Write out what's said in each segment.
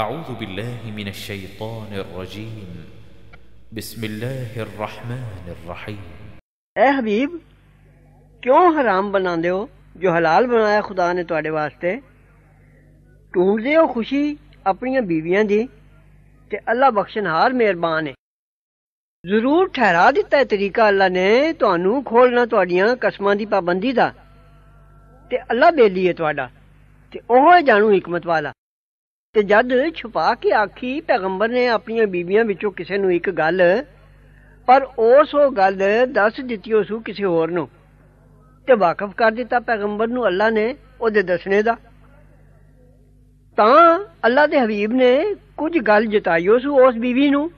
أعوذ بالله من الشيطان الرجيم بسم الله الرحمن الرحيم اے حبیب کیوں حرام بناندے ہو جو حلال بنایا خدا نے تواڈے واسطے ٹوندے ہو خوشی اپنی بیویاں دی تے اللہ بخشن ہار مہربان ہے ضرور ٹھہرا دیتا ہے طریقہ اللہ نے تانوں کھولنا تواڈیاں قسماں دی پابندی دا تے اللہ بیلی ہے تواڈا تے اوہ جانو حکمت والا ਤੇ ਜਦ ਛੁਪਾ ਕੇ ਆਖੀ ਪੈਗੰਬਰ ਨੇ ਆਪਣੀਆਂ ਬੀਬੀਆਂ ਵਿੱਚੋਂ ਕਿਸੇ ਨੂੰ ਇੱਕ ਗੱਲ ਪਰ ਉਸ ਉਹ ਗੱਲ ਦੱਸ ਦਿੱਤੀ ਉਸ ਕਿਸੇ ਹੋਰ ਨੂੰ ਤੇ ਵਾਕਫ ਕਰ ਦਿੱਤਾ ਪੈਗੰਬਰ ਨੂੰ ਅੱਲਾ ਨੇ ਉਹਦੇ ਦੱਸਣੇ ਦਾ ਤਾਂ ਅੱਲਾ ਦੇ ਹਬੀਬ ਨੇ ਕੁਝ ਗੱਲ ਜਤਾਈ ਉਸ ਉਸ ਬੀਵੀ ਨੂੰ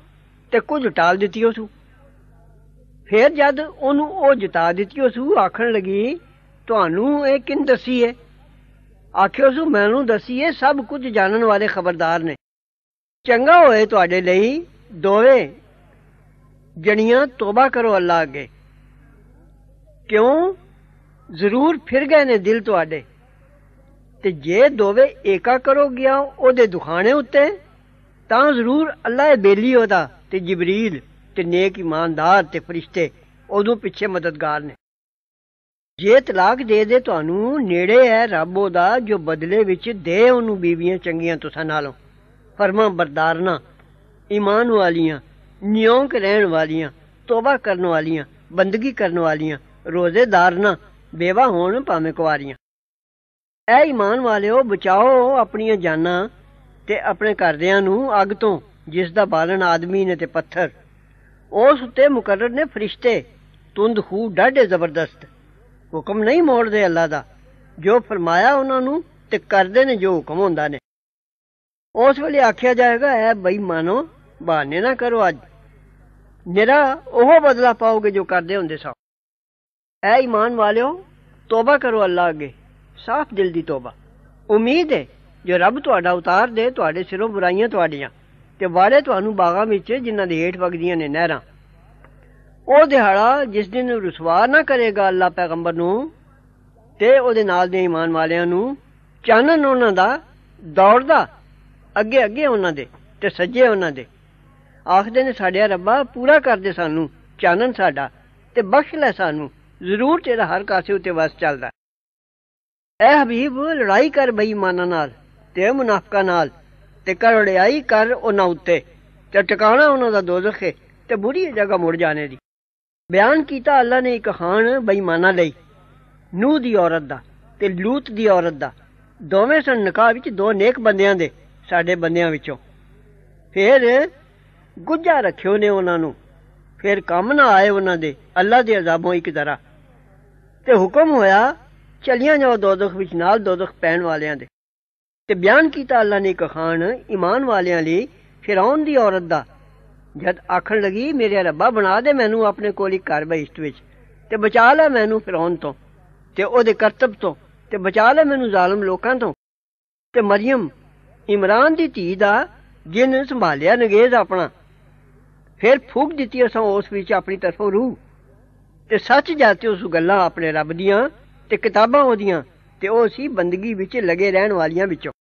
ਤੇ ਕੁਝ ਟਾਲ ਦਿੱਤੀ ਉਸ ਫਿਰ ਜਦ ਉਹਨੂੰ ਉਹ ਜਤਾ ਦਿੱਤੀ ਉਸ ਆਖਣ ਲੱਗੀ ਤੁਹਾਨੂੰ ਇਹ ਕਿੰਨ ਦਸੀ ਹੈ ਆਖਿਓ ਸੁ ਮੈਨੂੰ ਦਸੀਏ ਸਭ ਕੁਝ ਜਾਣਨ ਵਾਲੇ ਖਬਰਦਾਰ ਨੇ ਚੰਗਾ ਹੋਏ ਤੁਹਾਡੇ ਲਈ ਦੋਵੇਂ ਜਣੀਆਂ ਤੋਬਾ ਕਰੋ ਅੱਲਾ ਅੱਗੇ ਕਿਉਂ ਜ਼ਰੂਰ ਫਿਰ ਗਏ ਨੇ ਦਿਲ ਤੁਹਾਡੇ ਤੇ ਜੇ ਦੋਵੇਂ ਏਕਾ ਕਰੋ ਗਿਆ ਉਹਦੇ ਦੁਖਾਣੇ ਉੱਤੇ ਤਾਂ ਜ਼ਰੂਰ ਅੱਲਾ ਇਹ ਬੇਲੀ ਹੋਦਾ ਤੇ ਜਿਬਰੀਲ ਤੇ ਨੇਕ ਇਮਾਨਦਾਰ ਤੇ ਫਰਿਸ਼ਤੇ ਉਹਦੋਂ ਪਿੱਛੇ ਮਦਦਗਾਰ ਨੇ ਜੇ ਤਲਾਕ ਦੇ ਦੇ ਤੁਹਾਨੂੰ ਨੇੜੇ ਹੈ ਰੱਬੋ ਦਾ ਜੋ ਬਦਲੇ ਵਿੱਚ ਦੇ ਉਹਨੂੰ ਬੀਵੀਆਂ ਚੰਗੀਆਂ ਤੁਸਾਂ ਨਾਲੋਂ ਫਰਮਾ ਬਰਦਾਰਨਾ ਈਮਾਨ ਵਾਲੀਆਂ ਨਿਯੋਕ ਰਹਿਣ ਵਾਲੀਆਂ ਤੋਬਾ ਕਰਨ ਵਾਲੀਆਂ ਬੰਦਗੀ ਕਰਨ ਵਾਲੀਆਂ ਰੋਜ਼ੇਦਾਰਨਾ ਬੇਵਾ ਹੋਣ ਭਾਵੇਂ ਕੁਆਰੀਆਂ ਐ ਈਮਾਨ ਵਾਲਿਓ ਬਚਾਓ ਆਪਣੀਆਂ ਜਾਨਾਂ ਤੇ ਆਪਣੇ ਘਰਦਿਆਂ ਨੂੰ ਅੱਗ ਤੋਂ ਜਿਸ ਦਾ ਬਾਲਣ ਆਦਮੀ ਨੇ ਤੇ ਪੱਥਰ ਉਸ ਉੱਤੇ ਮੁਕਰਰ ਨੇ ਫਰਿਸ਼ਤੇ ਤੁੰਦ ਖੂ ਡਾਢੇ ਜ਼ਬਰਦਸਤ ਹੁਕਮ ਨਹੀਂ ਮੋੜਦੇ ਅੱਲਾ ਦਾ ਜੋ ਫਰਮਾਇਆ ਉਹਨਾਂ ਨੂੰ ਤੇ ਕਰਦੇ ਨੇ ਜੋ ਹੁਕਮ ਹੁੰਦਾ ਨੇ ਉਸ ਵੇਲੇ ਆਖਿਆ ਜਾਏਗਾ ਐ ਮਾਨੋ ਬਹਾਨੇ ਨਾ ਕਰੋ ਅੱਜ ਨਿਹਰਾ ਉਹ ਬਦਲਾ ਪਾਓਗੇ ਜੋ ਕਰਦੇ ਹੁੰਦੇ ਸਾਂ ਐ ਇਮਾਨ ਵਾਲਿਓ ਤੋਬਾ ਕਰੋ ਅੱਲਾ ਅੱਗੇ ਸਾਫ਼ ਦਿਲ ਦੀ ਤੋਬਾ ਉਮੀਦ ਹੈ ਜੋ ਰੱਬ ਤੁਹਾਡਾ ਉਤਾਰ ਦੇ ਤੁਹਾਡੇ ਸਿਰੋਂ ਬੁਰਾਈਆਂ ਤੁਹਾਡੀਆਂ ਤੇ ਵਾਰੇ ਤੁਹਾਨੂੰ ਬਾਗਾਂ ਵਿੱਚ ਜਿਨ੍ਹਾਂ ਦੇ ਹੇਠ ਵਗਦੀਆਂ ਨੇ ਨਹਿਰਾਂ ਉਹ ਦਿਹਾੜਾ ਜਿਸ ਦਿਨ ਰਸਵਾ ਨਾ ਕਰੇਗਾ ਅੱਲਾ ਪੈਗੰਬਰ ਨੂੰ ਤੇ ਉਹਦੇ ਨਾਲ ਦੇ ਇਮਾਨ ਵਾਲਿਆਂ ਨੂੰ ਚਾਨਣ ਉਹਨਾਂ ਦਾ ਦੌੜਦਾ ਅੱਗੇ ਅੱਗੇ ਉਹਨਾਂ ਦੇ ਤੇ ਸੱਜੇ ਉਹਨਾਂ ਦੇ ਆਖਦੇ ਨੇ ਸਾਡੇ ਰੱਬਾ ਪੂਰਾ ਕਰ ਦੇ ਸਾਨੂੰ ਚਾਨਣ ਸਾਡਾ ਤੇ ਬਖਸ਼ ਲੈ ਸਾਨੂੰ ਜ਼ਰੂਰ ਤੇਰਾ ਹਰ ਕਾਸੇ ਉਤੇ ਵਸ ਚੱਲਦਾ ਐ ਹਬੀਬ ਲੜਾਈ ਕਰ ਬੇਈਮਾਨਾਂ ਨਾਲ ਤੇ ਮੁਨਾਫਕਾਂ ਨਾਲ ਤੇ ਕਰੜਿਆਈ ਕਰ ਉਹਨਾਂ ਉੱਤੇ ਤੇ ਟਿਕਾਣਾ ਉਹਨਾਂ ਦਾ ਦੋਜ਼ਖ ਹੈ ਤੇ ਬੁਰੀ ਜਗ੍ਹਾ ਮੁੜ ਜਾਣੇ ਦੀ ਬਿਆਨ ਕੀਤਾ ਅੱਲਾ ਨੇ ਇੱਕ ਖਾਨ ਬੇਈਮਾਨਾ ਲਈ ਨੂਹ ਦੀ ਔਰਤ ਦਾ ਤੇ ਲੂਤ ਦੀ ਔਰਤ ਦਾ ਦੋਵੇਂ ਸਨ ਨਿਕਾਹ ਵਿੱਚ ਦੋ ਨੇਕ ਬੰਦਿਆਂ ਦੇ ਸਾਡੇ ਬੰਦਿਆਂ ਵਿੱਚੋਂ ਫਿਰ ਗੁੱਜਾ ਰੱਖਿਓ ਨੇ ਉਹਨਾਂ ਨੂੰ ਫਿਰ ਕੰਮ ਨਾ ਆਏ ਉਹਨਾਂ ਦੇ ਅੱਲਾ ਦੇ ਅਜ਼ਾਬੋਂ ਇੱਕ ਜ਼ਰਾ ਤੇ ਹੁਕਮ ਹੋਇਆ ਚਲੀਆਂ ਜਾਓ ਦੋਦਖ ਵਿੱਚ ਨਾਲ ਦੋਦਖ ਪੈਣ ਵਾਲਿਆਂ ਦੇ ਤੇ ਬਿਆਨ ਕੀਤਾ ਅੱਲਾ ਨੇ ਇੱਕ ਖਾਨ ਈਮਾਨ ਵਾਲਿਆਂ ਲਈ ਫਿਰੌਨ ਦੀ ਔਰਤ ਦਾ ਜਦ ਆਖਣ ਲੱਗੀ ਮੇਰੇ ਰੱਬਾ ਬਣਾ ਦੇ ਮੈਨੂੰ ਆਪਣੇ ਕੋਲ ਹੀ ਘਰ ਬਹਿਸ਼ਤ ਵਿੱਚ ਤੇ ਬਚਾ ਲੈ ਮੈਨੂੰ ਫਰਾਉਨ ਤੋਂ ਤੇ ਉਹਦੇ ਕਰਤਬ ਤੋਂ ਤੇ ਬਚਾ ਲੈ ਮੈਨੂੰ ਜ਼ਾਲਮ ਲੋਕਾਂ ਤੋਂ ਤੇ ਮਰੀਮ ਇਮਰਾਨ ਦੀ ਧੀ ਦਾ ਜਿਨ ਸੰਭਾਲਿਆ ਨਗੇਜ਼ ਆਪਣਾ ਫਿਰ ਫੂਕ ਦਿੱਤੀ ਅਸਾਂ ਉਸ ਵਿੱਚ ਆਪਣੀ ਤਰਫੋਂ ਰੂਹ ਤੇ ਸੱਚ ਜਾਤੀ ਉਸ ਗੱਲਾਂ ਆਪਣੇ ਰੱਬ ਦੀਆਂ ਤੇ ਕਿਤਾਬਾਂ ਉਹਦੀਆਂ ਤੇ ਉਹ ਸੀ ਬੰਦਗੀ ਵਿੱਚ ਲਗੇ ਰਹਿਣ ਵਾਲੀਆਂ ਵਿੱਚੋਂ